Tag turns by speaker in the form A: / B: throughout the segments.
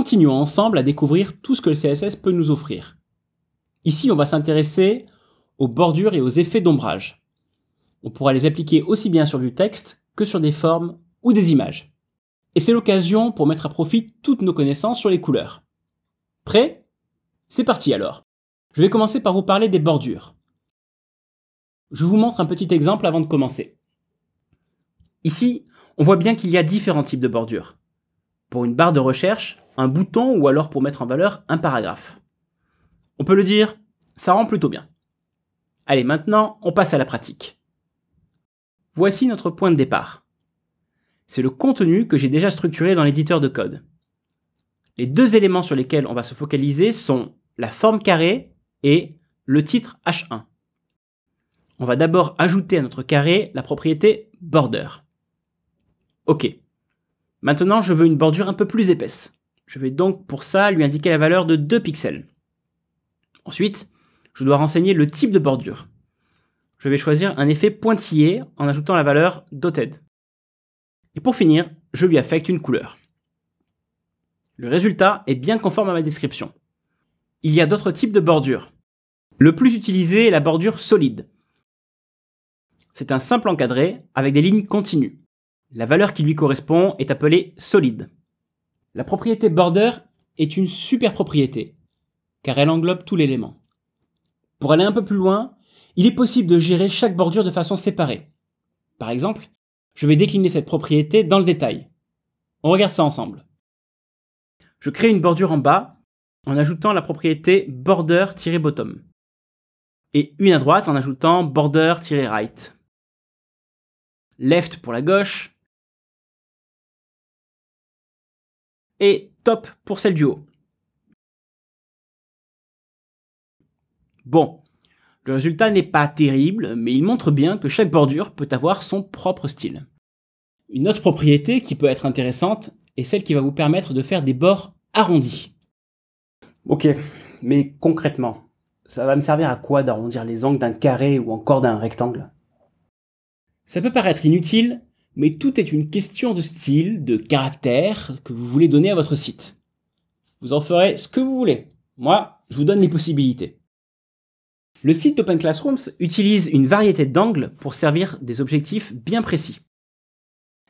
A: continuons ensemble à découvrir tout ce que le CSS peut nous offrir. Ici, on va s'intéresser aux bordures et aux effets d'ombrage. On pourra les appliquer aussi bien sur du texte que sur des formes ou des images. Et c'est l'occasion pour mettre à profit toutes nos connaissances sur les couleurs. Prêt C'est parti alors. Je vais commencer par vous parler des bordures. Je vous montre un petit exemple avant de commencer. Ici, on voit bien qu'il y a différents types de bordures. Pour une barre de recherche, un bouton ou alors pour mettre en valeur un paragraphe. On peut le dire, ça rend plutôt bien. Allez, maintenant, on passe à la pratique. Voici notre point de départ. C'est le contenu que j'ai déjà structuré dans l'éditeur de code. Les deux éléments sur lesquels on va se focaliser sont la forme carré et le titre H1. On va d'abord ajouter à notre carré la propriété border. Ok. Maintenant, je veux une bordure un peu plus épaisse. Je vais donc pour ça lui indiquer la valeur de 2 pixels. Ensuite, je dois renseigner le type de bordure. Je vais choisir un effet pointillé en ajoutant la valeur dotted. Et pour finir, je lui affecte une couleur. Le résultat est bien conforme à ma description. Il y a d'autres types de bordures. Le plus utilisé est la bordure solide. C'est un simple encadré avec des lignes continues. La valeur qui lui correspond est appelée solide. La propriété border est une super propriété, car elle englobe tout l'élément. Pour aller un peu plus loin, il est possible de gérer chaque bordure de façon séparée. Par exemple, je vais décliner cette propriété dans le détail. On regarde ça ensemble. Je crée une bordure en bas en ajoutant la propriété border-bottom et une à droite en ajoutant border-right. Left pour la gauche, et top pour celle du haut. Bon, le résultat n'est pas terrible, mais il montre bien que chaque bordure peut avoir son propre style. Une autre propriété qui peut être intéressante est celle qui va vous permettre de faire des bords arrondis. Ok, mais concrètement, ça va me servir à quoi d'arrondir les angles d'un carré ou encore d'un rectangle Ça peut paraître inutile, mais tout est une question de style, de caractère que vous voulez donner à votre site. Vous en ferez ce que vous voulez. Moi, je vous donne les possibilités. Le site d'Open Classrooms utilise une variété d'angles pour servir des objectifs bien précis.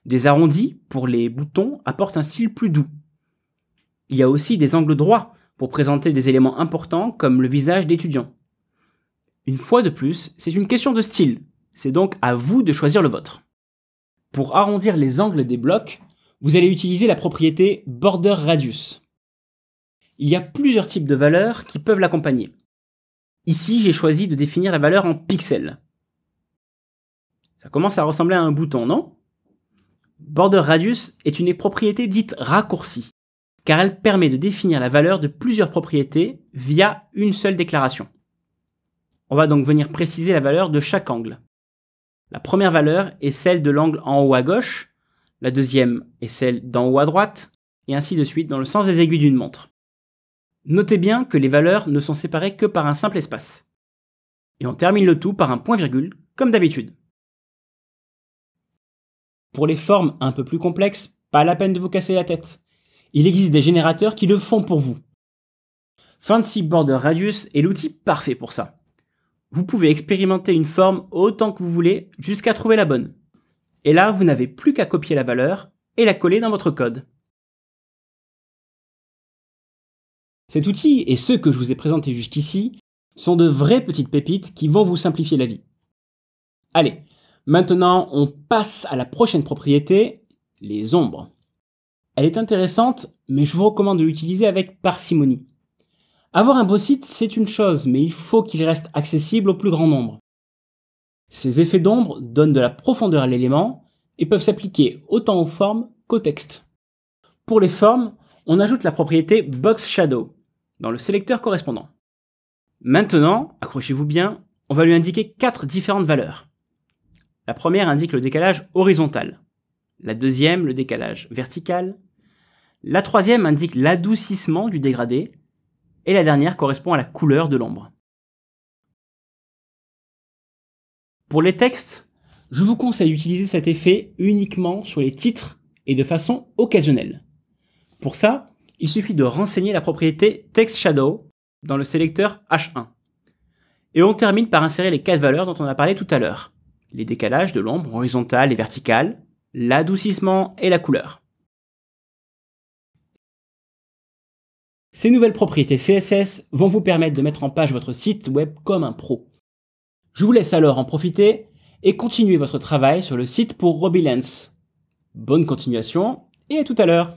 A: Des arrondis pour les boutons apportent un style plus doux. Il y a aussi des angles droits pour présenter des éléments importants comme le visage d'étudiants. Une fois de plus, c'est une question de style, c'est donc à vous de choisir le vôtre. Pour arrondir les angles des blocs, vous allez utiliser la propriété border radius. Il y a plusieurs types de valeurs qui peuvent l'accompagner. Ici, j'ai choisi de définir la valeur en pixels. Ça commence à ressembler à un bouton, non Border radius est une propriété dite raccourcie, car elle permet de définir la valeur de plusieurs propriétés via une seule déclaration. On va donc venir préciser la valeur de chaque angle. La première valeur est celle de l'angle en haut à gauche, la deuxième est celle d'en haut à droite, et ainsi de suite dans le sens des aiguilles d'une montre. Notez bien que les valeurs ne sont séparées que par un simple espace. Et on termine le tout par un point-virgule, comme d'habitude. Pour les formes un peu plus complexes, pas la peine de vous casser la tête. Il existe des générateurs qui le font pour vous. Fancy Border Radius est l'outil parfait pour ça. Vous pouvez expérimenter une forme autant que vous voulez jusqu'à trouver la bonne. Et là, vous n'avez plus qu'à copier la valeur et la coller dans votre code. Cet outil et ceux que je vous ai présentés jusqu'ici sont de vraies petites pépites qui vont vous simplifier la vie. Allez, maintenant on passe à la prochaine propriété, les ombres. Elle est intéressante, mais je vous recommande de l'utiliser avec parcimonie. Avoir un beau site, c'est une chose, mais il faut qu'il reste accessible au plus grand nombre. Ces effets d'ombre donnent de la profondeur à l'élément et peuvent s'appliquer autant aux formes qu'au texte. Pour les formes, on ajoute la propriété box shadow dans le sélecteur correspondant. Maintenant, accrochez-vous bien, on va lui indiquer quatre différentes valeurs. La première indique le décalage horizontal, la deuxième le décalage vertical, la troisième indique l'adoucissement du dégradé, et la dernière correspond à la couleur de l'ombre. Pour les textes, je vous conseille d'utiliser cet effet uniquement sur les titres et de façon occasionnelle. Pour ça, il suffit de renseigner la propriété text shadow dans le sélecteur H1. Et on termine par insérer les quatre valeurs dont on a parlé tout à l'heure. Les décalages de l'ombre horizontale et verticale, l'adoucissement et la couleur. Ces nouvelles propriétés CSS vont vous permettre de mettre en page votre site web comme un pro. Je vous laisse alors en profiter et continuer votre travail sur le site pour Robilance. Bonne continuation et à tout à l'heure